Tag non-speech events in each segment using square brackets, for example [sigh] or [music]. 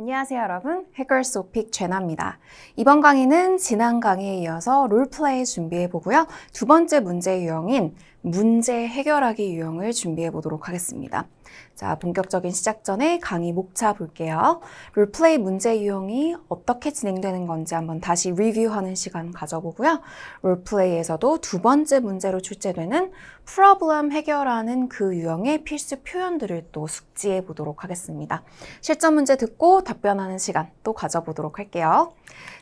안녕하세요 여러분 해결소픽 죄나입니다 이번 강의는 지난 강의에 이어서 롤플레이 준비해 보고요 두 번째 문제 유형인 문제 해결하기 유형을 준비해 보도록 하겠습니다 자, 본격적인 시작 전에 강의 목차 볼게요. 롤플레이 문제 유형이 어떻게 진행되는 건지 한번 다시 리뷰하는 시간 가져보고요. 롤플레이에서도 두 번째 문제로 출제되는 프로블럼 해결하는 그 유형의 필수 표현들을 또 숙지해 보도록 하겠습니다. 실전 문제 듣고 답변하는 시간 또 가져보도록 할게요.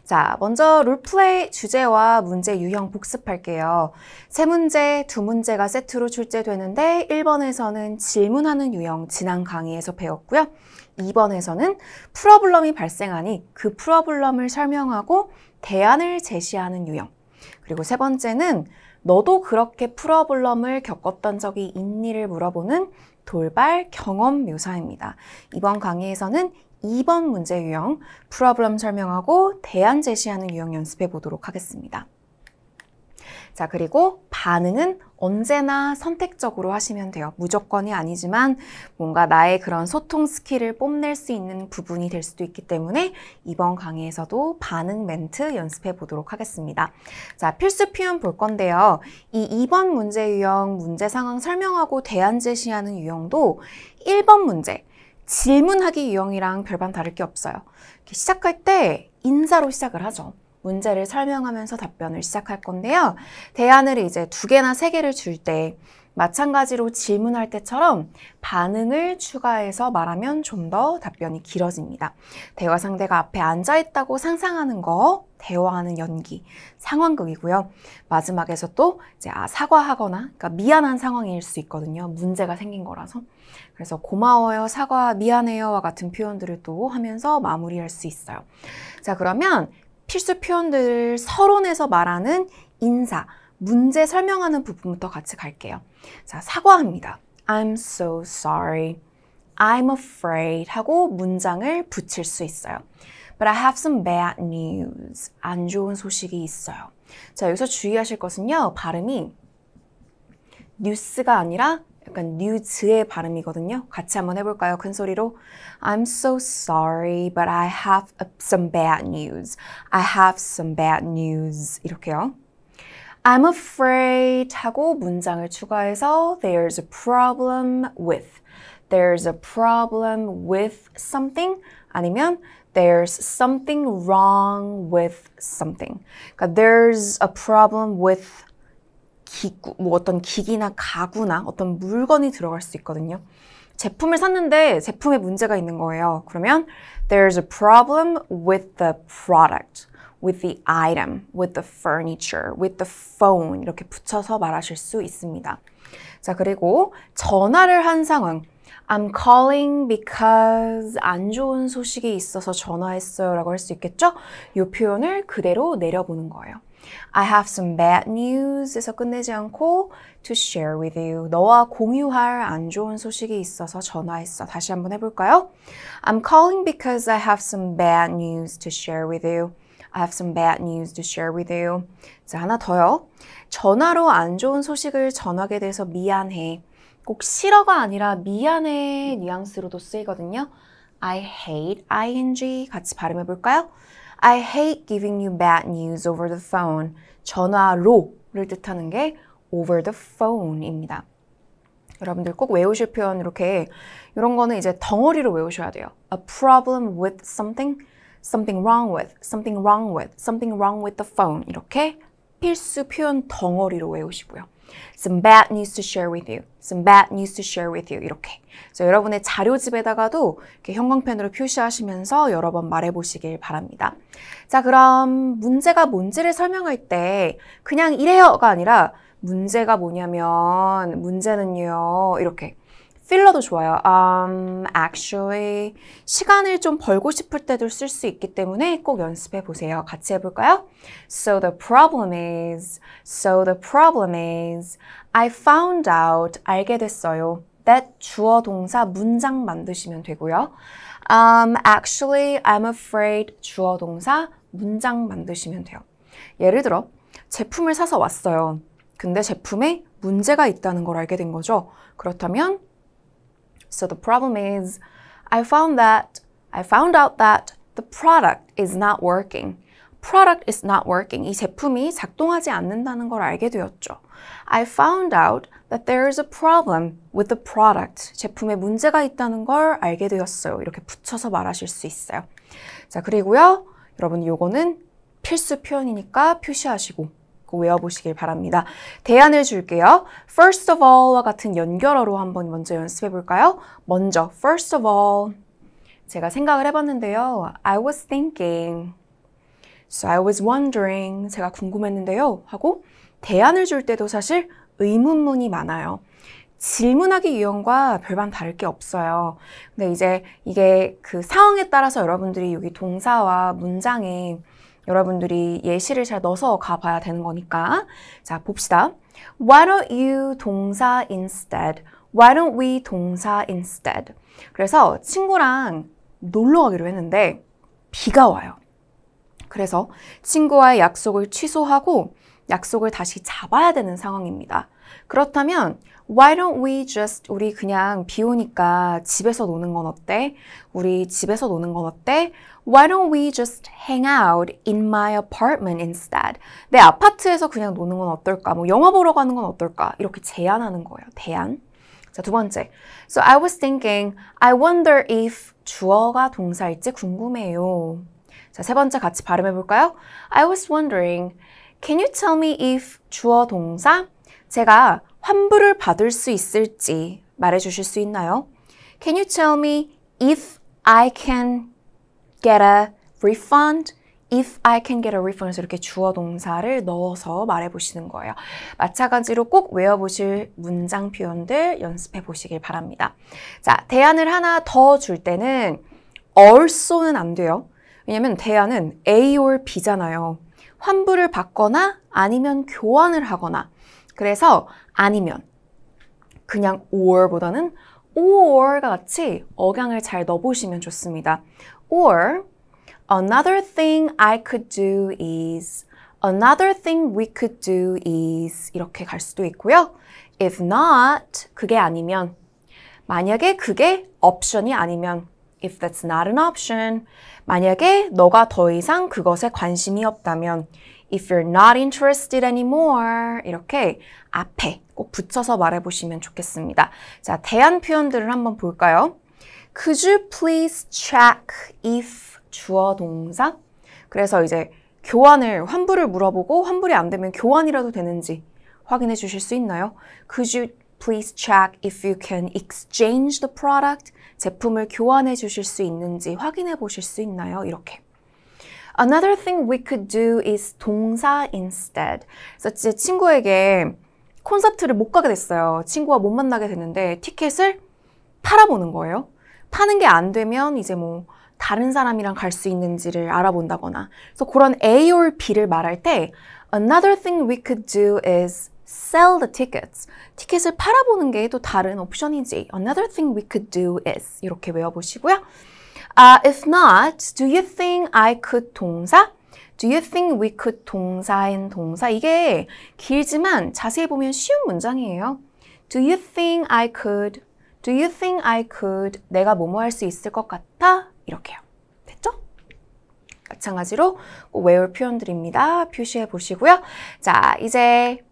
자, 먼저 롤플레이 주제와 문제 유형 복습할게요. 세 문제, 두 문제가 세트로 출제되는데 1번에서는 질문하는 유형 지난 강의에서 배웠고요. 2번에서는 프로블럼이 발생하니 그 프로블럼을 설명하고 대안을 제시하는 유형. 그리고 세 번째는 너도 그렇게 프로블럼을 겪었던 적이 있니를 물어보는 돌발 경험 묘사입니다. 이번 강의에서는 2번 문제 유형, 프로블럼 설명하고 대안 제시하는 유형 연습해 보도록 하겠습니다. 자, 그리고 반응은 언제나 선택적으로 하시면 돼요. 무조건이 아니지만 뭔가 나의 그런 소통 스킬을 뽐낼 수 있는 부분이 될 수도 있기 때문에 이번 강의에서도 반응 멘트 연습해 보도록 하겠습니다. 자, 필수 표현 볼 건데요. 이 2번 문제 유형, 문제 상황 설명하고 대안 제시하는 유형도 1번 문제, 질문하기 유형이랑 별반 다를 게 없어요. 시작할 때 인사로 시작을 하죠. 문제를 설명하면서 답변을 시작할 건데요. 대안을 이제 두 개나 세 개를 줄 때 마찬가지로 질문할 때처럼 반응을 추가해서 말하면 좀 더 답변이 길어집니다. 대화 상대가 앞에 앉아 있다고 상상하는 거, 대화하는 연기, 상황극이고요. 마지막에서 또 이제 아, 사과하거나 그러니까 미안한 상황일 수 있거든요. 문제가 생긴 거라서. 그래서 고마워요, 사과, 미안해요와 같은 표현들을 또 하면서 마무리할 수 있어요. 자, 그러면 필수 표현들을 서론에서 말하는 인사, 문제 설명하는 부분부터 같이 갈게요. 자, 사과합니다. I'm so sorry. I'm afraid 하고 문장을 붙일 수 있어요. But I have some bad news. 안 좋은 소식이 있어요. 자, 여기서 주의하실 것은요. 발음이 뉴스가 아니라 약간 뉴즈의 발음이거든요. 같이 한번 해볼까요? 큰 소리로. I'm so sorry, but I have some bad news. I have some bad news. 이렇게요. I'm afraid 하고 문장을 추가해서 there's a problem with. There's a problem with something 아니면 there's something wrong with something. 그러니까 there's a problem with 기구, 뭐 어떤 기기나 가구나 어떤 물건이 들어갈 수 있거든요. 제품을 샀는데 제품에 문제가 있는 거예요. 그러면 there's a problem with the product, with the item, with the furniture, with the phone 이렇게 붙여서 말하실 수 있습니다. 자, 그리고 전화를 한 상황. I'm calling because 안 좋은 소식이 있어서 전화했어요 라고 할 수 있겠죠? 이 표현을 그대로 내려보는 거예요. I have some bad news에서 끝내지 않고 to share with you. 너와 공유할 안 좋은 소식이 있어서 전화했어. 다시 한번 해볼까요? I'm calling because I have some bad news to share with you. I have some bad news to share with you. 자, 하나 더요. 전화로 안 좋은 소식을 전하게 돼서 미안해. 꼭 싫어가 아니라 미안해 뉘앙스로도 쓰이거든요. I hate ing 같이 발음해 볼까요? I hate giving you bad news over the phone. 전화로를 뜻하는 게 over the phone입니다. 여러분들 꼭 외우실 표현 이렇게 이런 거는 이제 덩어리로 외우셔야 돼요. A problem with something, something wrong with, something wrong with, something wrong with the phone 이렇게 필수 표현 덩어리로 외우시고요. Some bad news to share with you. Some bad news to share with you. 이렇게. 그래서 여러분의 자료집에다가도 이렇게 형광펜으로 표시하시면서 여러 번 말해보시길 바랍니다. 자, 그럼 문제가 뭔지를 설명할 때 그냥 이래요가 아니라 문제가 뭐냐면 문제는요. 이렇게. 필러도 좋아요. Um, actually 시간을 좀 벌고 싶을 때도 쓸 수 있기 때문에 꼭 연습해 보세요. 같이 해볼까요? So the problem is, so the problem is, I found out 알게 됐어요. That 주어 동사 문장 만드시면 되고요. Um, actually, I'm afraid 주어 동사 문장 만드시면 돼요. 예를 들어 제품을 사서 왔어요. 근데 제품에 문제가 있다는 걸 알게 된 거죠. 그렇다면 So the problem is, I found that, I found out that the product is not working. product is not working. 이 제품이 작동하지 않는다는 걸 알게 되었죠. I found out that there is a problem with the product. 제품에 문제가 있다는 걸 알게 되었어요. 이렇게 붙여서 말하실 수 있어요. 자, 그리고요. 여러분, 요거는 필수 표현이니까 표시하시고 꼭 외워보시길 바랍니다. 대안을 줄게요. First of all와 같은 연결어로 한번 먼저 연습해 볼까요? 먼저 first of all 제가 생각을 해봤는데요. I was thinking, so I was wondering 제가 궁금했는데요 하고 대안을 줄 때도 사실 의문문이 많아요. 질문하기 유형과 별반 다를 게 없어요. 근데 이제 이게 그 상황에 따라서 여러분들이 여기 동사와 문장에 여러분들이 예시를 잘 넣어서 가봐야 되는 거니까. 자, 봅시다. Why don't you 동사 instead? Why don't we 동사 instead? 그래서 친구랑 놀러 가기로 했는데 비가 와요. 그래서 친구와의 약속을 취소하고 약속을 다시 잡아야 되는 상황입니다. 그렇다면 Why don't we just 우리 그냥 비 오니까 집에서 노는 건 어때? 우리 집에서 노는 건 어때? Why don't we just hang out in my apartment instead? 내 아파트에서 그냥 노는 건 어떨까? 뭐 영화 보러 가는 건 어떨까? 이렇게 제안하는 거예요. 대안. 자, 두 번째. So I was thinking, I wonder if 주어가 동사일지 궁금해요. 자, 세 번째 같이 발음해 볼까요? I was wondering, can you tell me if 주어 동사 제가 환불을 받을 수 있을지 말해 주실 수 있나요? Can you tell me if I can get a refund? if I can get a r e f u n d 이렇게 주어 동사를 넣어서 말해 보시는 거예요. 마찬가지로 꼭 외워 보실 문장 표현들 연습해 보시길 바랍니다. 자, 대안을 하나 더 줄 때는 also는 안 돼요. 왜냐면 대안은 A or B잖아요. 환불을 받거나 아니면 교환을 하거나 그래서 아니면 그냥 or보다는 or가 같이 억양을 잘 넣어보시면 좋습니다. or another thing I could do is another thing we could do is 이렇게 갈 수도 있고요. if not 그게 아니면 만약에 그게 옵션이 아니면 if that's not an option 만약에 너가 더 이상 그것에 관심이 없다면 if you're not interested anymore 이렇게 앞에 꼭 붙여서 말해보시면 좋겠습니다. 자, 대안 표현들을 한번 볼까요? Could you please check if 주어 동사? 그래서 이제 교환을 환불을 물어보고 환불이 안 되면 교환이라도 되는지 확인해 주실 수 있나요? Could you please check if you can exchange the product? 제품을 교환해 주실 수 있는지 확인해 보실 수 있나요? 이렇게. Another thing we could do is 동사 instead. 그래서 제 친구에게 콘서트를 못 가게 됐어요. 친구와 못 만나게 됐는데 티켓을 팔아보는 거예요. 파는 게 안 되면 이제 뭐 다른 사람이랑 갈 수 있는지를 알아본다거나. 그래서 그런 A or B를 말할 때 Another thing we could do is sell the tickets. 티켓을 팔아보는 게 또 다른 옵션이지. Another thing we could do is 이렇게 외워보시고요. Uh, if not, do you think I could 동사? Do you think we could 동사인 동사? 이게 길지만 자세히 보면 쉬운 문장이에요. Do you think I could? Do you think I could? 내가 뭐뭐 할 수 있을 것 같아? 이렇게요. 됐죠? 마찬가지로 외울 표현들입니다. 표시해 보시고요. 자, 이제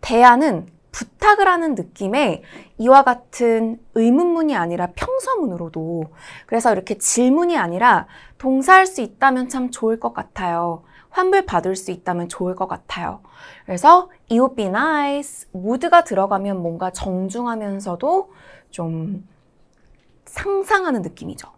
대안은 부탁을 하는 느낌에 이와 같은 의문문이 아니라 평서문으로도 그래서 이렇게 질문이 아니라 동사할 수 있다면 참 좋을 것 같아요. 환불 받을 수 있다면 좋을 것 같아요. 그래서 it would be nice 모드가 들어가면 뭔가 정중하면서도 좀 상상하는 느낌이죠.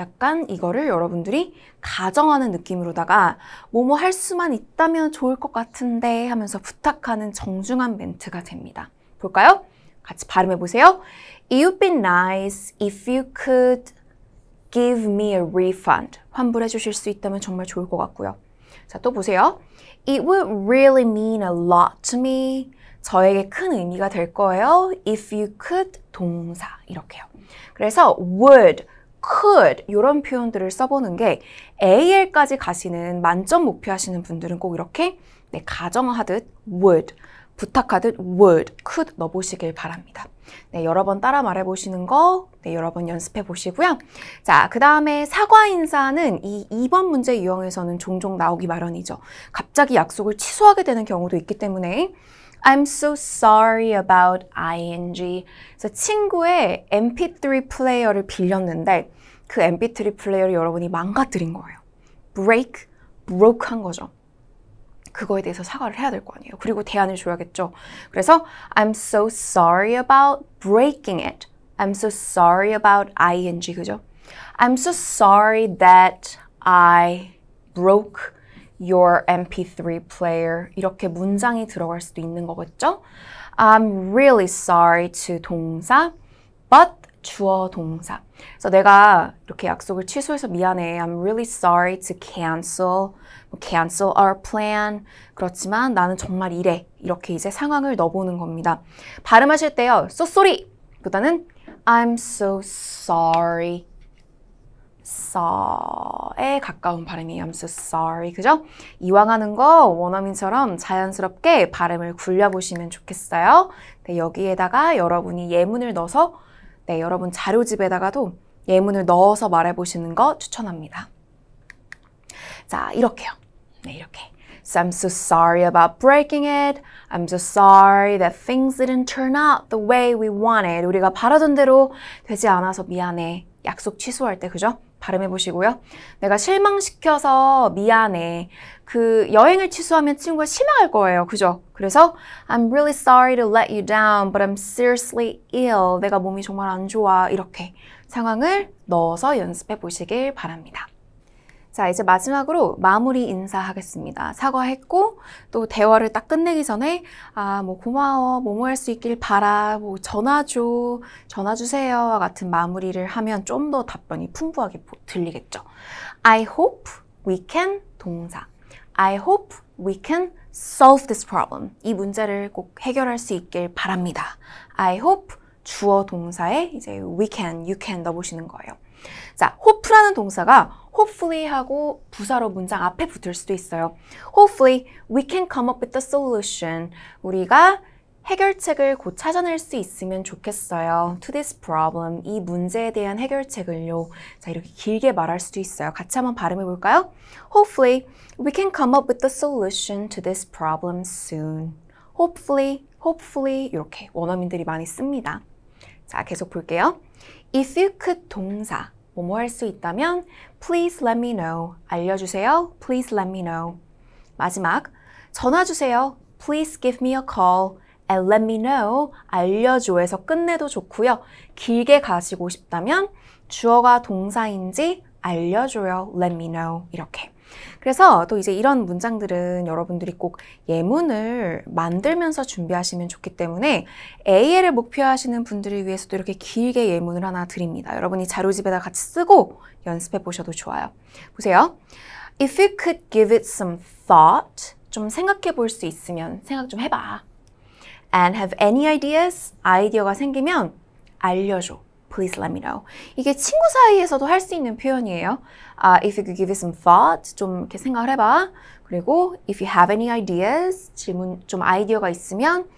약간 이거를 여러분들이 가정하는 느낌으로다가 뭐뭐 할 수만 있다면 좋을 것 같은데 하면서 부탁하는 정중한 멘트가 됩니다. 볼까요? 같이 발음해 보세요. It would be nice if you could give me a refund. 환불해 주실 수 있다면 정말 좋을 것 같고요. 자, 또 보세요. It would really mean a lot to me. 저에게 큰 의미가 될 거예요. If you could 동사 이렇게요. 그래서 would could 이런 표현들을 써보는 게 AL까지 가시는 만점 목표 하시는 분들은 꼭 이렇게 네, 가정하듯 would 부탁하듯 would, could 넣어보시길 바랍니다. 네, 여러 번 따라 말해보시는 거, 네, 여러 번 연습해 보시고요. 자, 그 다음에 사과 인사는 이 2번 문제 유형에서는 종종 나오기 마련이죠. 갑자기 약속을 취소하게 되는 경우도 있기 때문에 I'm so sorry about ing. 그래서 친구의 mp3 플레이어를 빌렸는데 그 mp3 플레이어를 여러분이 망가뜨린 거예요. break, broke 한 거죠. 그거에 대해서 사과를 해야 될 거 아니에요. 그리고 대안을 줘야겠죠. 그래서 I'm so sorry about breaking it. I'm so sorry about ing 그죠? I'm so sorry that I broke your MP3 player 이렇게 문장이 들어갈 수도 있는 거겠죠? I'm really sorry to 동사 but 주어 동사. 그래서 내가 이렇게 약속을 취소해서 미안해. I'm really sorry to cancel. 뭐 cancel our plan. 그렇지만 나는 정말 이래. 이렇게 이제 상황을 넣어보는 겁니다. 발음하실 때요. 쏘쏘리! 보다는 I'm so sorry. saw에 가까운 발음이에요. I'm so sorry. 그죠? 이왕 하는 거 원어민처럼 자연스럽게 발음을 굴려보시면 좋겠어요. 네, 여기에다가 여러분이 예문을 넣어서 네, 여러분 자료집에다가도 예문을 넣어서 말해보시는 거 추천합니다. 자, 이렇게요. 네, 이렇게. So I'm so sorry about breaking it. I'm so sorry that things didn't turn out the way we wanted. 우리가 바라던 대로 되지 않아서 미안해. 약속 취소할 때, 그죠? 발음해 보시고요. 내가 실망시켜서 미안해. 그 여행을 취소하면 친구가 실망할 거예요. 그죠? 그래서 I'm really sorry to let you down, but I'm seriously ill. 내가 몸이 정말 안 좋아. 이렇게 상황을 넣어서 연습해 보시길 바랍니다. 자, 이제 마지막으로 마무리 인사하겠습니다. 사과했고, 또 대화를 딱 끝내기 전에, 아, 뭐, 고마워, 뭐뭐 할 수 있길 바라, 뭐, 전화줘, 전화주세요와 같은 마무리를 하면 좀 더 답변이 풍부하게 들리겠죠. I hope we can 동사. I hope we can solve this problem. 이 문제를 꼭 해결할 수 있길 바랍니다. I hope 주어 동사에 이제 we can, you can 넣어보시는 거예요. 자, hope hope라는 동사가 hopefully 하고 부사로 문장 앞에 붙을 수도 있어요. Hopefully we can come up with a solution. 우리가 해결책을 곧 찾아낼 수 있으면 좋겠어요. To this problem. 이 문제에 대한 해결책을요. 자, 이렇게 길게 말할 수도 있어요. 같이 한번 발음해 볼까요? Hopefully we can come up with a solution to this problem soon. Hopefully, hopefully 이렇게 원어민들이 많이 씁니다. 자, 계속 볼게요. If you could 동사 뭐뭐 할 수 있다면 please let me know 알려주세요. please let me know 마지막 전화 주세요. please give me a call and let me know 알려줘에서 끝내도 좋고요. 길게 가시고 싶다면 주어가 동사인지 알려줘요. let me know 이렇게 그래서 또 이제 이런 문장들은 여러분들이 꼭 예문을 만들면서 준비하시면 좋기 때문에 AL을 목표하시는 분들을 위해서도 이렇게 길게 예문을 하나 드립니다. 여러분이 자료집에다 같이 쓰고 연습해 보셔도 좋아요. 보세요. If you could give it some thought, 좀 생각해 볼 수 있으면 생각 좀 해봐. And have any ideas, 아이디어가 생기면 알려줘. please let me know. 이게 친구 사이에서도 할 수 있는 표현이에요. Uh, if you could give it some thought, 좀 이렇게 생각을 해봐. 그리고 if you have any ideas, 질문 좀 아이디어가 있으면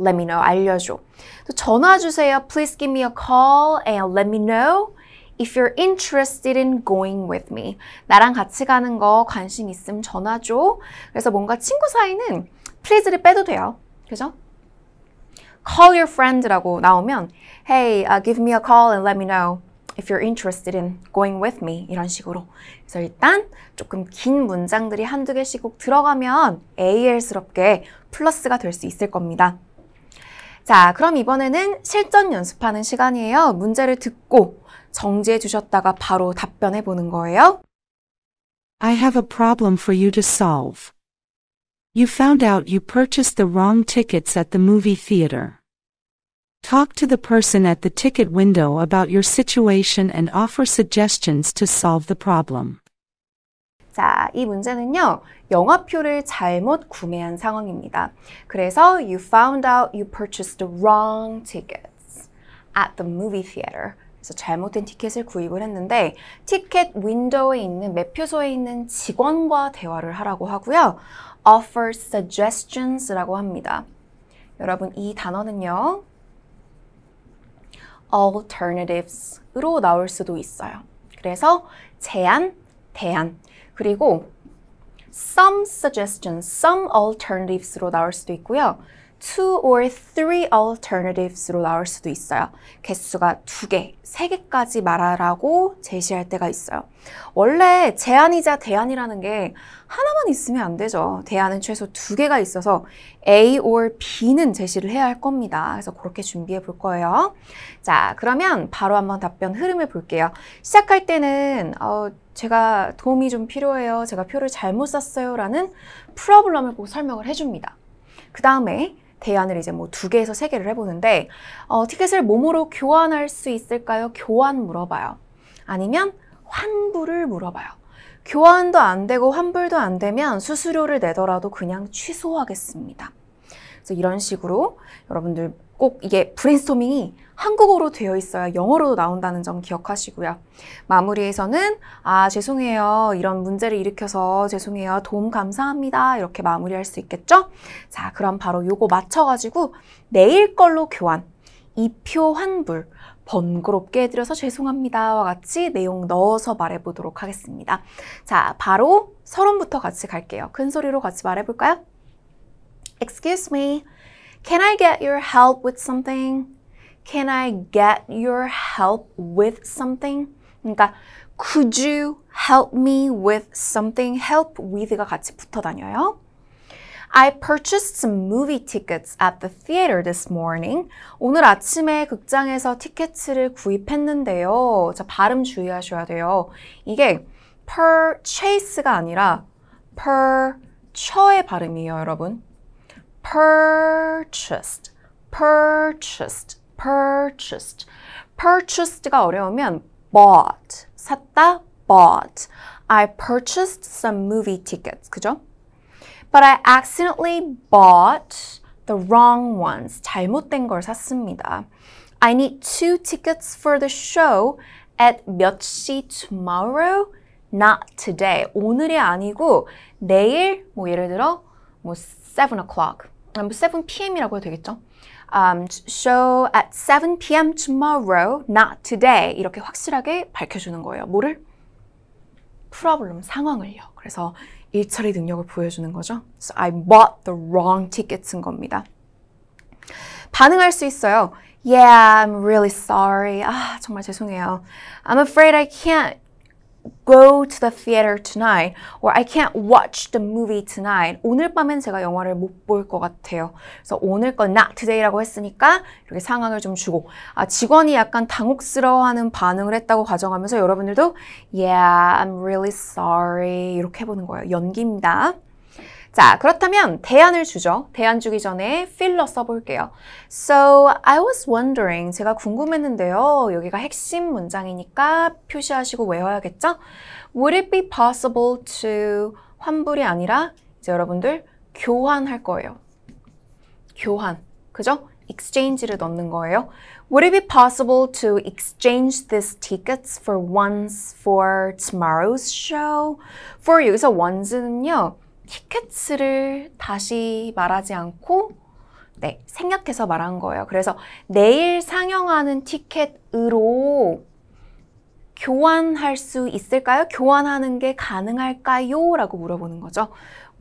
let me know, 알려줘. 또 전화 주세요. Please give me a call and let me know. If you're interested in going with me. 나랑 같이 가는 거 관심 있음 전화 줘. 그래서 뭔가 친구 사이는 please를 빼도 돼요. 그죠? call your friend라고 나오면 hey, uh, give me a call and let me know if you're interested in going with me 이런 식으로 그래서 일단 조금 긴 문장들이 한두 개씩 꼭 들어가면 AL스럽게 플러스가 될 수 있을 겁니다. 자, 그럼 이번에는 실전 연습하는 시간이에요. 문제를 듣고 정지해 주셨다가 바로 답변해 보는 거예요. I have a problem for you to solve. You found out you purchased the wrong tickets at the movie theater. Talk to the person at the ticket window about your situation and offer suggestions to solve the problem. 자, 이 문제는요. 영화표를 잘못 구매한 상황입니다. 그래서 you found out you purchased the wrong tickets at the movie theater. 그래서 잘못된 티켓을 구입을 했는데 티켓 윈도우에 있는 매표소에 있는 직원과 대화를 하라고 하고요. offer suggestions라고 합니다. 여러분 이 단어는요. alternatives으로 나올 수도 있어요. 그래서 제안, 대안, 그리고 some suggestions, some alternatives로 나올 수도 있고요. two or three alternatives로 나올 수도 있어요. 개수가 두 개, 세 개까지 말하라고 제시할 때가 있어요. 원래 제안이자 대안이라는 게 하나만 있으면 안 되죠. 대안은 최소 두 개가 있어서 A or B는 제시를 해야 할 겁니다. 그래서 그렇게 준비해 볼 거예요. 자, 그러면 바로 한번 답변 흐름을 볼게요. 시작할 때는 어, 제가 도움이 좀 필요해요. 제가 표를 잘못 샀어요. 라는 프로블럼을 꼭 설명을 해줍니다. 그 다음에 대안을 이제 뭐 두 개에서 세 개를 해보는데 어, 티켓을 몸으로 교환할 수 있을까요? 교환 물어봐요. 아니면 환불을 물어봐요. 교환도 안 되고 환불도 안 되면 수수료를 내더라도 그냥 취소하겠습니다. 그래서 이런 식으로 여러분들 꼭 이게 브레인스토밍이 한국어로 되어 있어야 영어로도 나온다는 점 기억하시고요. 마무리에서는 아 죄송해요 이런 문제를 일으켜서 죄송해요 도움 감사합니다 이렇게 마무리할 수 있겠죠? 자 그럼 바로 요거 맞춰가지고 내일 걸로 교환 이표 환불 번거롭게 해드려서 죄송합니다와 같이 내용 넣어서 말해보도록 하겠습니다. 자 바로 서론부터 같이 갈게요. 큰 소리로 같이 말해볼까요? Excuse me, can I get your help with something? Can I get your help with something? 그러니까 Could you help me with something? Help with가 같이 붙어 다녀요. I purchased some movie tickets at the theater this morning. 오늘 아침에 극장에서 티켓을 구입했는데요. 자, 발음 주의하셔야 돼요. 이게 purchase가 아니라 purchase의 발음이에요, 여러분. purchased, purchased, purchased. purchased가 어려우면 bought, 샀다, bought. I purchased some movie tickets. 그죠? But I accidentally bought the wrong ones. 잘못된 걸 샀습니다. I need two tickets for the show at 몇 시 tomorrow? Not today. 오늘이 아니고 내일 뭐 예를 들어 뭐7 o'clock number 7 pm이라고 해도 되겠죠? Um, so at 7 p.m. tomorrow, not today 이렇게 확실하게 밝혀주는 거예요. 뭐를? 프로블럼 상황을요. 그래서 일처리 능력을 보여주는 거죠. So I bought the wrong tickets인 겁니다. 반응할 수 있어요. Yeah, I'm really sorry. 아, 정말 죄송해요. I'm afraid I can't go to the theater tonight or I can't watch the movie tonight. 오늘 밤엔 제가 영화를 못 볼 것 같아요. 그래서 오늘 건 not today라고 했으니까 이렇게 상황을 좀 주고 아, 직원이 약간 당혹스러워하는 반응을 했다고 가정하면서 여러분들도 yeah, I'm really sorry 이렇게 해보는 거예요. 연기입니다. 자, 그렇다면 대안을 주죠. 대안 주기 전에 filler 써볼게요. So I was wondering, 제가 궁금했는데요. 여기가 핵심 문장이니까 표시하시고 외워야겠죠? Would it be possible to 환불이 아니라 이제 여러분들 교환할 거예요. 교환, 그죠? exchange를 넣는 거예요. Would it be possible to exchange these tickets for ones for tomorrow's show? For 여기서 ones는요. 히켓츠를 다시 말하지 않고 네, 생략해서 말한 거예요. 그래서 내일 상영하는 티켓으로 교환할 수 있을까요? 교환하는 게 가능할까요? 라고 물어보는 거죠.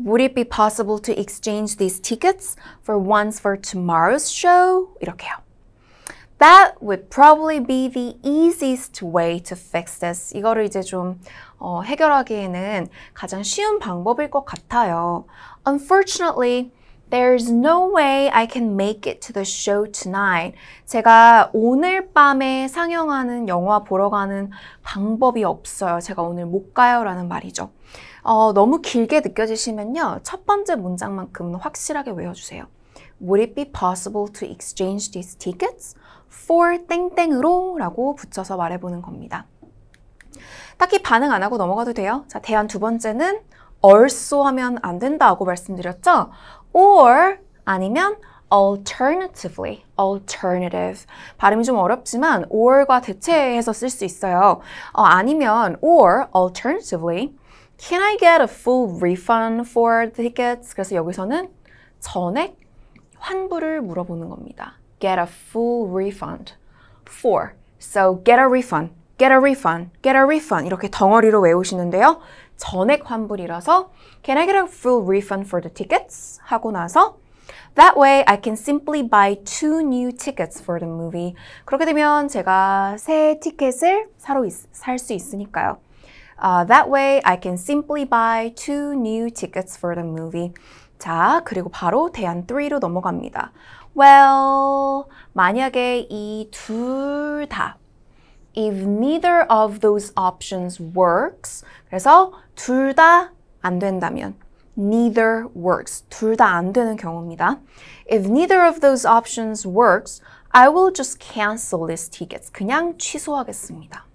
Would it be possible to exchange these tickets for ones for tomorrow's show? 이렇게요. That would probably be the easiest way to fix this. 이거를 이제 좀 어, 해결하기에는 가장 쉬운 방법일 것 같아요. Unfortunately, There's no way I can make it to the show tonight. 제가 오늘 밤에 상영하는 영화 보러 가는 방법이 없어요. 제가 오늘 못 가요. 라는 말이죠. 어, 너무 길게 느껴지시면요. 첫 번째 문장만큼 확실하게 외워주세요. Would it be possible to exchange these tickets for 땡땡으로? 라고 붙여서 말해보는 겁니다. 딱히 반응 안 하고 넘어가도 돼요. 자, 대안 두 번째는 also 하면 안 된다고 말씀드렸죠? or 아니면 alternatively, alternative. 발음이 좀 어렵지만 or과 대체해서 쓸 수 있어요. 어, 아니면 or alternatively, can I get a full refund for tickets? 그래서 여기서는 전액 환불을 물어보는 겁니다. get a full refund for. So get a refund. get a refund, get a refund 이렇게 덩어리로 외우시는데요. 전액 환불이라서 can I get a full refund for the tickets? 하고 나서 That way I can simply buy two new tickets for the movie. 그렇게 되면 제가 새 티켓을 사러 살수 있으니까요. Uh, that way I can simply buy two new tickets for the movie. 자, 그리고 바로 대안 3로 넘어갑니다. Well, 만약에 이둘다 if neither of those options works, 그래서 둘 다 안 된다면 neither works. 둘 다 안 되는 경우입니다. If neither of those options works, I will just cancel these tickets. 그냥 취소하겠습니다.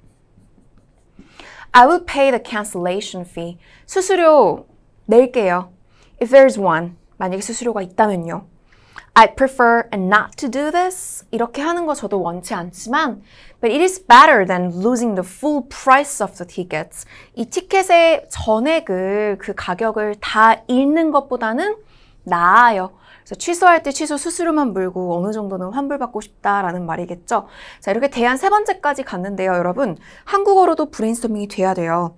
I will pay the cancellation fee. 수수료 낼게요. If there's one. 만약에 수수료가 있다면요. I prefer not to do this. 이렇게 하는 거 저도 원치 않지만 But it is better than losing the full price of the tickets. 이 티켓의 전액을 그 가격을 다 잃는 것보다는 나아요. 그래서 취소할 때 취소 수수료만 물고 어느 정도는 환불받고 싶다라는 말이겠죠. 자, 이렇게 대안 세 번째까지 갔는데요, 여러분. 한국어로도 브레인스토밍이 돼야 돼요.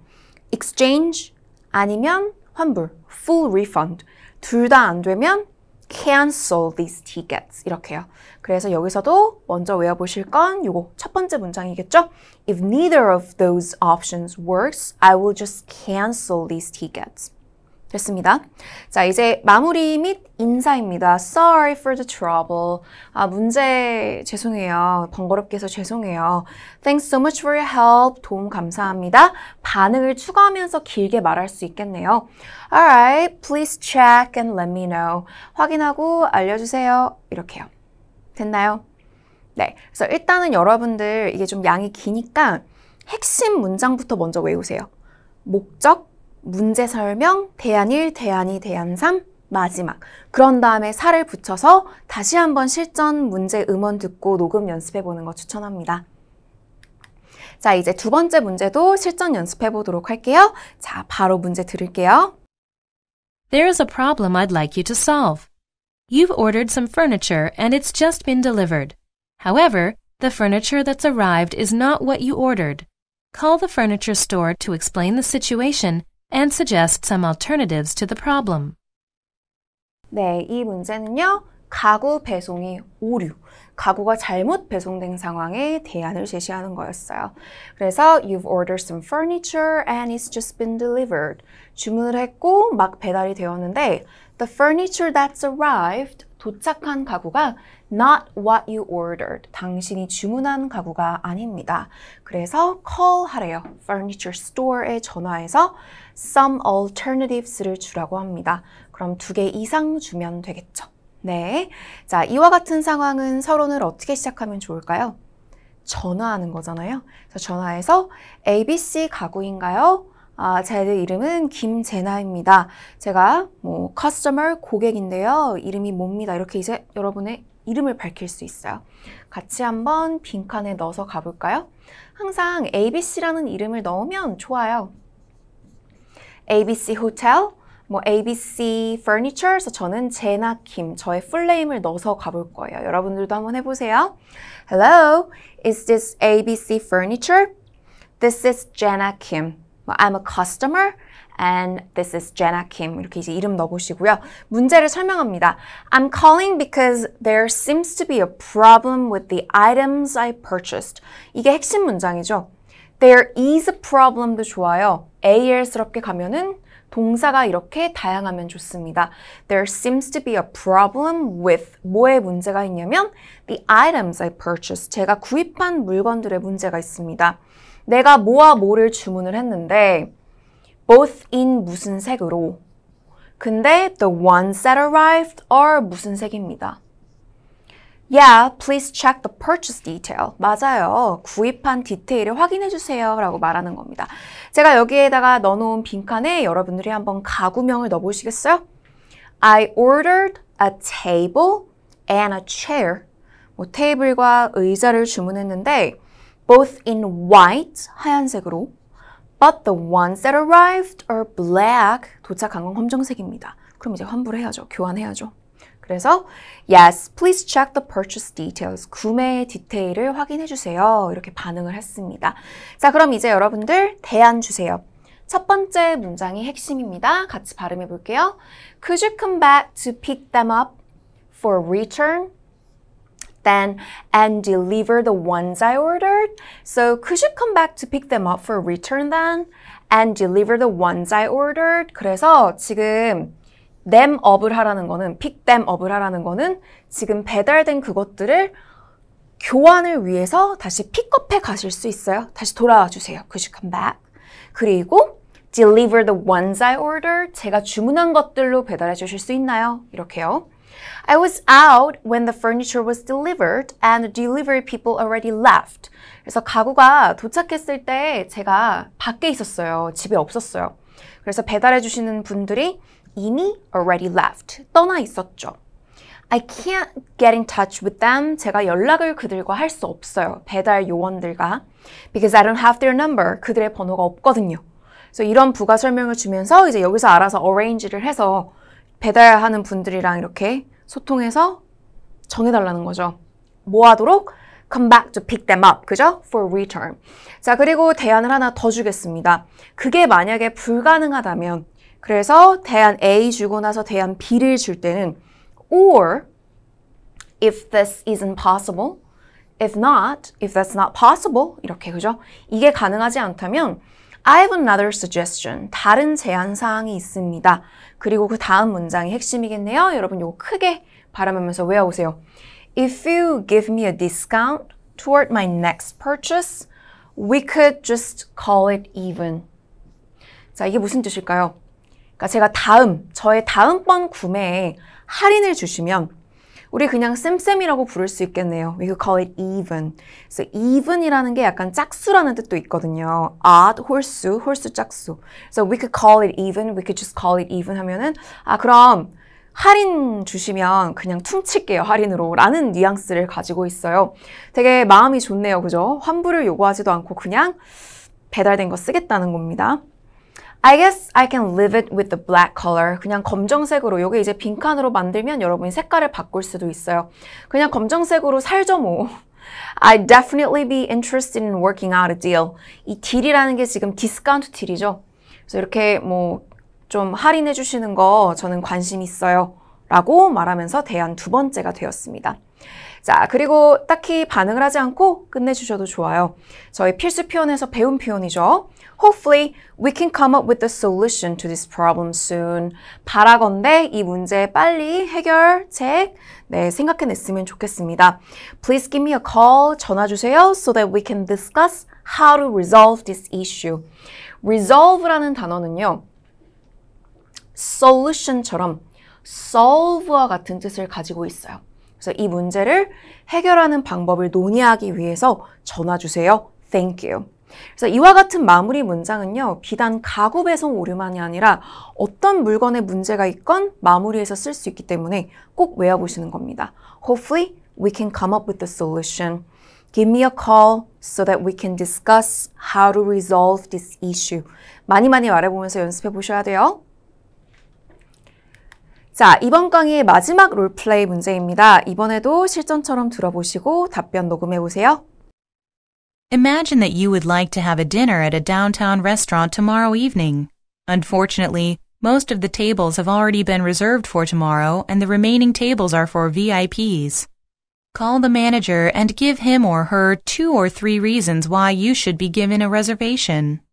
exchange 아니면 환불, full refund. 둘 다 안 되면 cancel these tickets 이렇게요. 그래서 여기서도 먼저 외워보실 건 요거 첫 번째 문장이겠죠? If neither of those options works, I will just cancel these tickets. 됐습니다. 자, 이제 마무리 및 인사입니다. Sorry for the trouble. 아, 문제 죄송해요. 번거롭게 해서 죄송해요. Thanks so much for your help. 도움 감사합니다. 반응을 추가하면서 길게 말할 수 있겠네요. Alright, please check and let me know. 확인하고 알려주세요. 이렇게요. 됐나요? 네, 그래서 일단은 여러분들 이게 좀 양이 기니까 핵심 문장부터 먼저 외우세요. 목적, 문제 설명, 대안 1, 대안 2, 대안 3, 마지막. 그런 다음에 살을 붙여서 다시 한번 실전 문제 음원 듣고 녹음 연습해 보는 거 추천합니다. 자, 이제 두 번째 문제도 실전 연습해 보도록 할게요. 자, 바로 문제 들을게요. There is a problem I'd like you to solve. You've ordered some furniture and it's just been delivered. However, the furniture that's arrived is not what you ordered. Call the furniture store to explain the situation and suggest some alternatives to the problem. 네, 이 문제는요. 가구 배송이 오류, 가구가 잘못 배송된 상황에 대안을 제시하는 거였어요. 그래서 you've ordered some furniture and it's just been delivered. 주문을 했고 막 배달이 되었는데 the furniture that's arrived 도착한 가구가 not what you ordered. 당신이 주문한 가구가 아닙니다. 그래서 call 하래요. furniture store에 전화해서 some alternatives를 주라고 합니다. 그럼 두 개 이상 주면 되겠죠. 네. 자, 이와 같은 상황은 서론을 어떻게 시작하면 좋을까요? 전화하는 거잖아요. 그래서 전화해서 ABC 가구인가요? 아, 제들 이름은 김재나입니다 제가 뭐 커스터머 고객인데요. 이름이 뭡니다. 이렇게 이제 여러분의 이름을 밝힐 수 있어요. 같이 한번 빈칸에 넣어서 가볼까요? 항상 ABC라는 이름을 넣으면 좋아요. ABC Hotel, 뭐 ABC Furniture, 그래서 저는 제나 김, 저의 풀네임을 넣어서 가볼 거예요. 여러분들도 한번 해보세요. Hello, is this ABC Furniture? This is Jenna Kim. I'm a customer. And this is Jenna Kim. 이렇게 이제 이름 넣어보시고요. 문제를 설명합니다. I'm calling because there seems to be a problem with the items I purchased. 이게 핵심 문장이죠. There is a problem도 좋아요. al스럽게 가면은 동사가 이렇게 다양하면 좋습니다. There seems to be a problem with 뭐에 문제가 있냐면 the items I purchased 제가 구입한 물건들의 문제가 있습니다. 내가 뭐와 뭐를 주문을 했는데 both in 무슨 색으로 근데 the ones that arrived are 무슨 색입니다. Yeah, please check the purchase detail. 맞아요. 구입한 디테일을 확인해 주세요. 라고 말하는 겁니다. 제가 여기에다가 넣어놓은 빈칸에 여러분들이 한번 가구명을 넣어보시겠어요? I ordered a table and a chair. 뭐 테이블과 의자를 주문했는데 both in white, 하얀색으로 But the ones that arrived are black. 도착한 건 검정색입니다. 그럼 이제 환불해야죠. 교환해야죠. 그래서 Yes, please check the purchase details. 구매 디테일을 확인해 주세요. 이렇게 반응을 했습니다. 자, 그럼 이제 여러분들 대안 주세요. 첫 번째 문장이 핵심입니다. 같이 발음해 볼게요. Could you come back to pick them up for return then and deliver the ones I ordered. So could you come back to pick them up for return then? And deliver the ones I ordered. 그래서 지금 them up을 하라는 거는 pick them up을 하라는 거는 지금 배달된 그것들을 교환을 위해서 다시 픽업해 가실 수 있어요. 다시 돌아와 주세요. Could you come back? 그리고 deliver the ones I ordered. 제가 주문한 것들로 배달해 주실 수 있나요? 이렇게요. I was out when the furniture was delivered and delivery people already left. 그래서 가구가 도착했을 때 제가 밖에 있었어요. 집에 없었어요. 그래서 배달해 주시는 분들이 이미 already left. 떠나 있었죠. I can't get in touch with them. 제가 연락을 그들과 할 수 없어요. 배달 요원들과. Because I don't have their number. 그들의 번호가 없거든요. 그래서 이런 부가 설명을 주면서 이제 여기서 알아서 arrange를 해서 배달하는 분들이랑 이렇게 소통해서 정해달라는 거죠. 뭐 하도록? come back to pick them up. 그죠? for return. 자, 그리고 대안을 하나 더 주겠습니다. 그게 만약에 불가능하다면, 그래서 대안 A 주고 나서 대안 B를 줄 때는 or if this isn't possible, if not, if that's not possible 이렇게 그죠? 이게 가능하지 않다면 I have another suggestion. 다른 제안 사항이 있습니다. 그리고 그 다음 문장이 핵심이겠네요. 여러분 이거 크게 바라보면서 외워오세요. If you give me a discount toward my next purchase, we could just call it even. 자, 이게 무슨 뜻일까요? 그러니까 제가 다음, 저의 다음번 구매에 할인을 주시면 우리 그냥 쌤쌤이라고 부를 수 있겠네요. We could call it even. 그래 even이라는 게 약간 짝수라는 뜻도 있거든요. odd, 홀수, 홀수 짝수. So we could call it even, we could just call it even 하면은 아 그럼 할인 주시면 그냥 퉁칠게요, 할인으로. 라는 뉘앙스를 가지고 있어요. 되게 마음이 좋네요, 그죠? 환불을 요구하지도 않고 그냥 배달된 거 쓰겠다는 겁니다. I guess I can live it with the black color. 그냥 검정색으로, 요게 이제 빈칸으로 만들면 여러분이 색깔을 바꿀 수도 있어요. 그냥 검정색으로 살죠 뭐. [laughs] I'd definitely be interested in working out a deal. 이 딜이라는 게 지금 디스카운트 딜이죠. 그래서 이렇게 뭐 좀 할인해 주시는 거 저는 관심 있어요. 라고 말하면서 대안 두 번째가 되었습니다. 자, 그리고 딱히 반응을 하지 않고 끝내주셔도 좋아요. 저희 필수 표현에서 배운 표현이죠. Hopefully, we can come up with a solution to this problem soon. 바라건대 이 문제 빨리 해결책 네, 생각해냈으면 좋겠습니다. Please give me a call. 전화 주세요. So that we can discuss how to resolve this issue. resolve라는 단어는요. solution처럼 solve와 같은 뜻을 가지고 있어요. 그래서 이 문제를 해결하는 방법을 논의하기 위해서 전화 주세요. Thank you. 그래서 이와 같은 마무리 문장은요, 비단 가구 배송 오류만이 아니라 어떤 물건에 문제가 있건 마무리해서 쓸 수 있기 때문에 꼭 외워보시는 겁니다. Hopefully, we can come up with a solution. Give me a call so that we can discuss how to resolve this issue. 많이 많이 말해보면서 연습해 보셔야 돼요. 자, 이번 강의의 마지막 롤플레이 문제입니다. 이번에도 실전처럼 들어보시고 답변 녹음해 보세요. Imagine that you would like to have a dinner at a downtown restaurant tomorrow evening. Unfortunately, most of the tables have already been reserved for tomorrow and the remaining tables are for VIPs. Call the manager and give him or her two or three reasons why you should be given a reservation.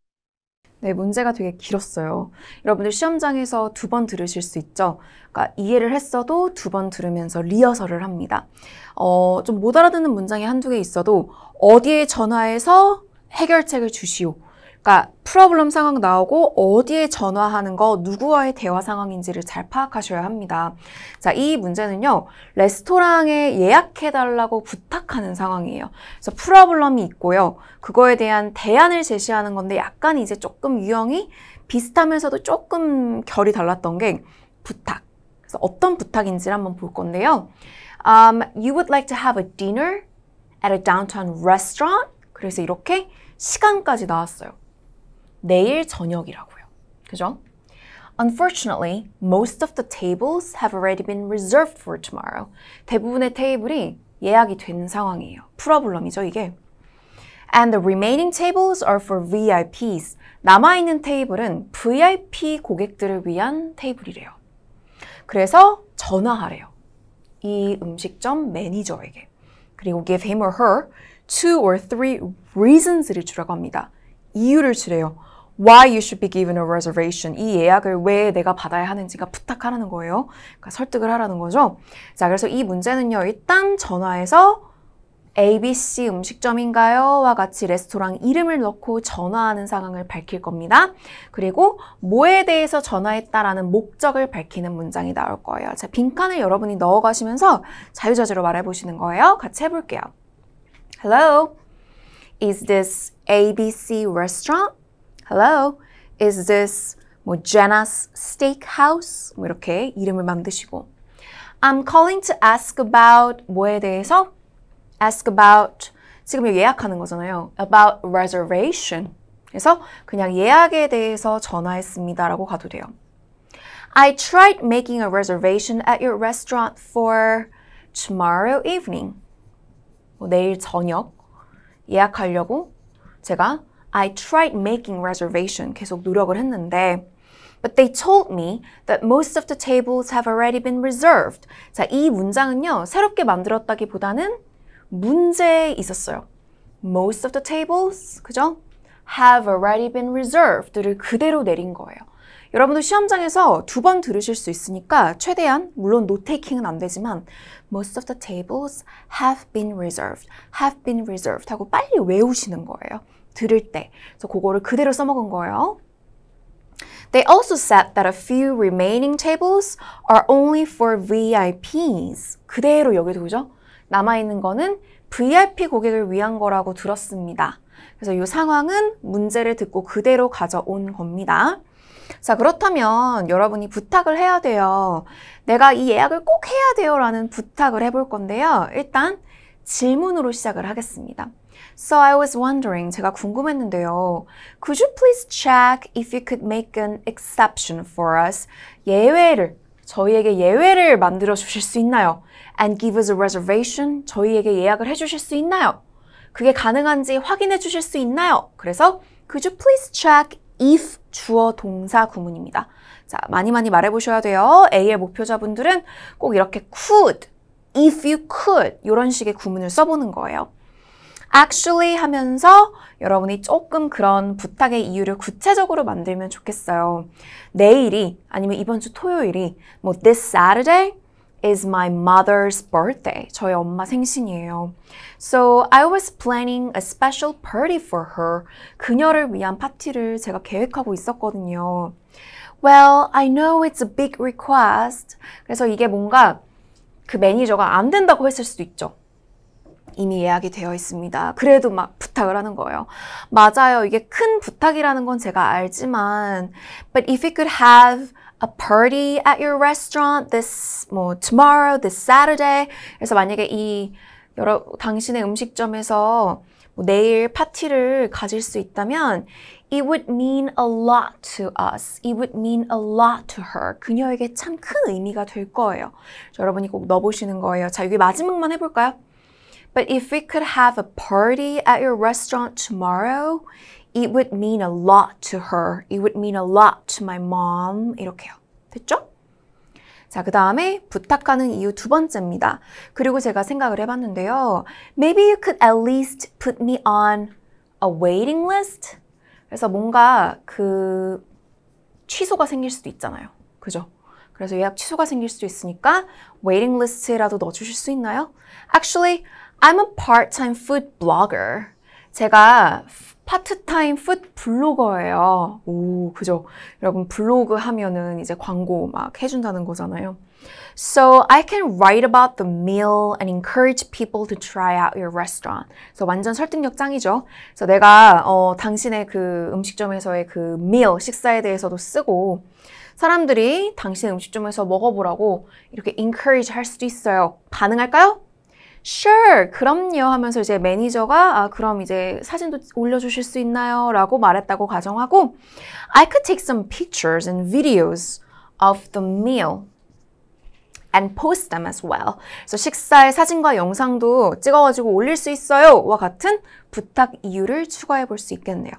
네, 문제가 되게 길었어요. 여러분들 시험장에서 두 번 들으실 수 있죠. 그러니까 이해를 했어도 두 번 들으면서 리허설을 합니다. 어, 좀 못 알아듣는 문장이 한두 개 있어도 어디에 전화해서 해결책을 주시오. 그러니까 프로블럼 상황 나오고 어디에 전화하는 거 누구와의 대화 상황인지를 잘 파악하셔야 합니다. 자, 이 문제는요. 레스토랑에 예약해 달라고 부탁하는 상황이에요. 그래서 프로블럼이 있고요. 그거에 대한 대안을 제시하는 건데 약간 이제 조금 유형이 비슷하면서도 조금 결이 달랐던 게 부탁. 그래서 어떤 부탁인지를 한번 볼 건데요. Um, you would like to have a dinner at a downtown restaurant. 그래서 이렇게 시간까지 나왔어요. 내일 저녁이라고요. 그죠? Unfortunately, most of the tables have already been reserved for tomorrow. 대부분의 테이블이 예약이 된 상황이에요. 프로블럼이죠, 이게. And the remaining tables are for VIPs. 남아있는 테이블은 VIP 고객들을 위한 테이블이래요. 그래서 전화하래요. 이 음식점 매니저에게. 그리고 give him or her two or three reasons를 주라고 합니다. 이유를 주래요. why you should be given a reservation. 이 예약을 왜 내가 받아야 하는지가 부탁하라는 거예요. 그러니까 설득을 하라는 거죠. 자, 그래서 이 문제는요. 일단 전화해서 ABC 음식점인가요? 와 같이 레스토랑 이름을 넣고 전화하는 상황을 밝힐 겁니다. 그리고 뭐에 대해서 전화했다라는 목적을 밝히는 문장이 나올 거예요. 자, 빈칸을 여러분이 넣어가시면서 자유자재로 말해보시는 거예요. 같이 해볼게요. Hello, is this ABC restaurant? Hello, is this 뭐 Jenna's Steakhouse 뭐 이렇게 이름을 만드시고 I'm calling to ask about 뭐에 대해서 ask about 지금 예약하는 거잖아요. about reservation. 그래서 그냥 예약에 대해서 전화했습니다라고 가도 돼요. I tried making a reservation at your restaurant for tomorrow evening. 뭐 내일 저녁 예약하려고 제가 I tried making reservation 계속 노력을 했는데 But they told me that most of the tables have already been reserved. 자, 이 문장은요. 새롭게 만들었다기보다는 문제 있었어요. Most of the tables, 그죠? have already been reserved를 그대로 내린 거예요. 여러분도 시험장에서 두 번 들으실 수 있으니까 최대한 물론 노테이킹은 안 되지만 most of the tables have been reserved, have been reserved 하고 빨리 외우시는 거예요. 들을 때. 그래서 그거를 그대로 써먹은 거예요. They also said that a few remaining tables are only for VIPs. 그대로 여기 두죠. 남아있는 거는 VIP 고객을 위한 거라고 들었습니다. 그래서 이 상황은 문제를 듣고 그대로 가져온 겁니다. 자, 그렇다면 여러분이 부탁을 해야 돼요. 내가 이 예약을 꼭 해야 돼요 라는 부탁을 해볼 건데요. 일단 질문으로 시작을 하겠습니다. So I was wondering, 제가 궁금했는데요. Could you please check if you could make an exception for us? 예외를, 저희에게 예외를 만들어 주실 수 있나요? And give us a reservation? 저희에게 예약을 해 주실 수 있나요? 그게 가능한지 확인해 주실 수 있나요? 그래서 Could you please check if 주어 동사 구문입니다. 자, 많이 많이 말해 보셔야 돼요. A의 목표자분들은 꼭 이렇게 could, if you could 이런 식의 구문을 써보는 거예요. actually 하면서 여러분이 조금 그런 부탁의 이유를 구체적으로 만들면 좋겠어요. 내일이 아니면 이번 주 토요일이 뭐 this Saturday is my mother's birthday. 저희 엄마 생신이에요. So I was planning a special party for her. 그녀를 위한 파티를 제가 계획하고 있었거든요. Well, I know it's a big request. 그래서 이게 뭔가 그 매니저가 안 된다고 했을 수도 있죠. 이미 예약이 되어 있습니다. 그래도 막 부탁을 하는 거예요. 맞아요. 이게 큰 부탁이라는 건 제가 알지만 but if you could have a party at your restaurant this 뭐 tomorrow, this Saturday. 그래서 만약에 이 여러 당신의 음식점에서 뭐 내일 파티를 가질 수 있다면 it would mean a lot to us. it would mean a lot to her. 그녀에게 참 큰 의미가 될 거예요. 여러분이 꼭 넣어보시는 거예요. 자, 여기 마지막만 해볼까요? But if we could have a party at your restaurant tomorrow, it would mean a lot to her. It would mean a lot to my mom. 이렇게요. 됐죠? 자, 그 다음에 부탁하는 이유 두 번째입니다. 그리고 제가 생각을 해봤는데요. Maybe you could at least put me on a waiting list. 그래서 뭔가 그 취소가 생길 수도 있잖아요. 그죠? 그래서 예약 취소가 생길 수도 있으니까 waiting list라도 넣어주실 수 있나요? Actually, I'm a part-time food blogger. 제가 파트타임 푸 블로거예요. 오, 그죠? 여러분 블로그 하면은 이제 광고 막 해준다는 거잖아요. So I can write about the meal and encourage people to try out your restaurant. 그래서 완전 설득력 짱이죠. 그래서 내가 어, 당신의 그 음식점에서의 그 meal 식사에 대해서도 쓰고 사람들이 당신의 음식점에서 먹어보라고 이렇게 encourage 할 수도 있어요. 가능할까요? Sure, 그럼요 하면서 이제 매니저가 아, 그럼 이제 사진도 올려주실 수 있나요? 라고 말했다고 가정하고 I could take some pictures and videos of the meal. and post them as well. 그래서 식사의 사진과 영상도 찍어가지고 올릴 수 있어요. 와 같은 부탁 이유를 추가해 볼 수 있겠네요.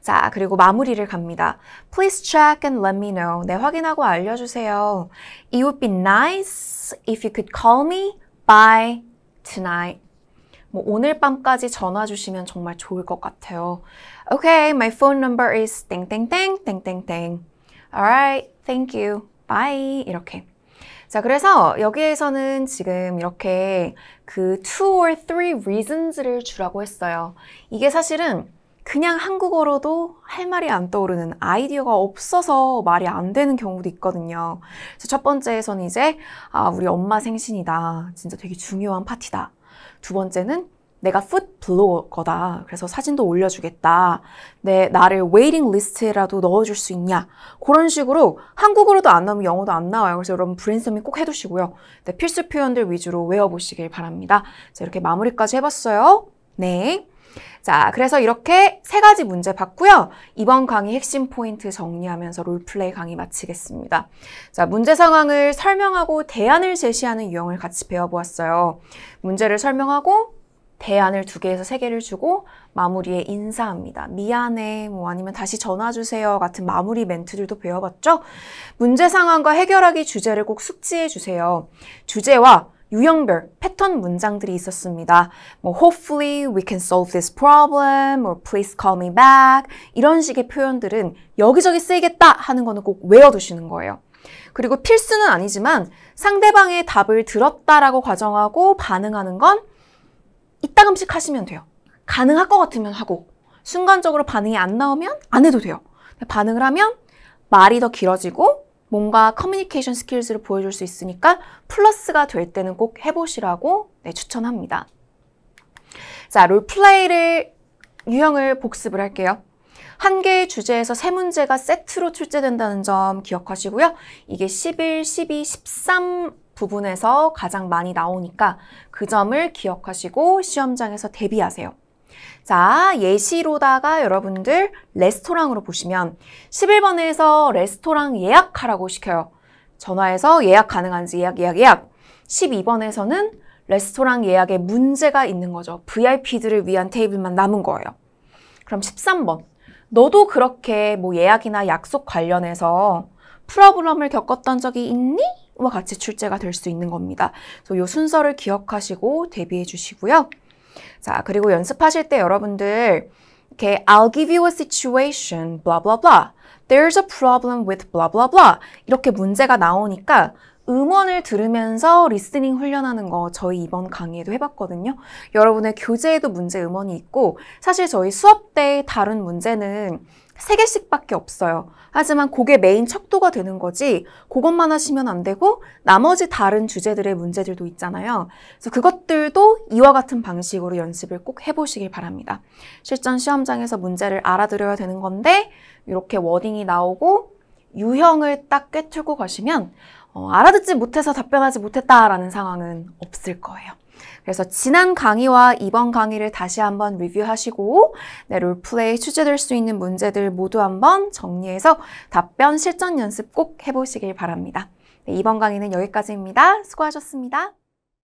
자, 그리고 마무리를 갑니다. Please check and let me know. 네, 확인하고 알려주세요. It would be nice if you could call me by tonight. 뭐 오늘 밤까지 전화 주시면 정말 좋을 것 같아요. Okay, my phone number is 땡땡땡 땡땡땡. Alright, thank you. Bye. 이렇게. 자, 그래서 여기에서는 지금 이렇게 그 two or three reasons를 주라고 했어요. 이게 사실은 그냥 한국어로도 할 말이 안 떠오르는 아이디어가 없어서 말이 안 되는 경우도 있거든요. 첫 번째에서는 이제 아 우리 엄마 생신이다. 진짜 되게 중요한 파티다. 두 번째는 내가 풋 블로거다. 그래서 사진도 올려주겠다. 내 나를 웨이팅 리스트라도 넣어줄 수 있냐? 그런 식으로 한국어로도 안 나오면 영어도 안 나와요. 그래서 여러분 브레인밍꼭 해두시고요. 네, 필수 표현들 위주로 외워보시길 바랍니다. 자, 이렇게 마무리까지 해봤어요. 네. 자, 그래서 이렇게 세 가지 문제 봤고요. 이번 강의 핵심 포인트 정리하면서 롤플레이 강의 마치겠습니다. 자, 문제 상황을 설명하고 대안을 제시하는 유형을 같이 배워보았어요. 문제를 설명하고 대안을 두 개에서 세 개를 주고 마무리에 인사합니다. 미안해, 뭐 아니면 다시 전화 주세요 같은 마무리 멘트들도 배워봤죠? 문제 상황과 해결하기 주제를 꼭 숙지해 주세요. 주제와 유형별 패턴 문장들이 있었습니다. 뭐 hopefully we can solve this problem or please call me back 이런 식의 표현들은 여기저기 쓰이겠다 하는 거는 꼭 외워두시는 거예요. 그리고 필수는 아니지만 상대방의 답을 들었다라고 가정하고 반응하는 건 이따금씩 하시면 돼요. 가능할 것 같으면 하고 순간적으로 반응이 안 나오면 안 해도 돼요. 반응을 하면 말이 더 길어지고 뭔가 커뮤니케이션 스킬즈를 보여줄 수 있으니까 플러스가 될 때는 꼭 해보시라고 네, 추천합니다. 자, 롤플레이를 유형을 복습을 할게요. 한 개의 주제에서 세 문제가 세트로 출제된다는 점 기억하시고요. 이게 11, 12, 13 부분에서 가장 많이 나오니까 그 점을 기억하시고 시험장에서 대비하세요. 자, 예시로다가 여러분들 레스토랑으로 보시면 11번에서 레스토랑 예약하라고 시켜요. 전화해서 예약 가능한지 예약, 예약, 예약. 12번에서는 레스토랑 예약에 문제가 있는 거죠. VIP들을 위한 테이블만 남은 거예요. 그럼 13번. 너도 그렇게 뭐 예약이나 약속 관련해서 프로블럼을 겪었던 적이 있니? 와 같이 출제가 될 수 있는 겁니다. 그래서 이 순서를 기억하시고 대비해 주시고요. 자, 그리고 연습하실 때 여러분들 이렇게 I'll give you a situation, blah blah blah. There's a problem with blah blah blah. 이렇게 문제가 나오니까 음원을 들으면서 리스닝 훈련하는 거 저희 이번 강의에도 해봤거든요. 여러분의 교재에도 문제 음원이 있고 사실 저희 수업 때 다른 문제는 3개씩밖에 없어요. 하지만 그게 메인 척도가 되는 거지 그것만 하시면 안 되고 나머지 다른 주제들의 문제들도 있잖아요. 그래서 그것들도 이와 같은 방식으로 연습을 꼭 해보시길 바랍니다. 실전 시험장에서 문제를 알아들어야 되는 건데 이렇게 워딩이 나오고 유형을 딱 꿰뚫고 가시면 어, 알아듣지 못해서 답변하지 못했다라는 상황은 없을 거예요. 그래서 지난 강의와 이번 강의를 다시 한번 리뷰하시고 네, 롤플레이에 출제될 수 있는 문제들 모두 한번 정리해서 답변 실전 연습 꼭 해보시길 바랍니다. 네, 이번 강의는 여기까지입니다. 수고하셨습니다.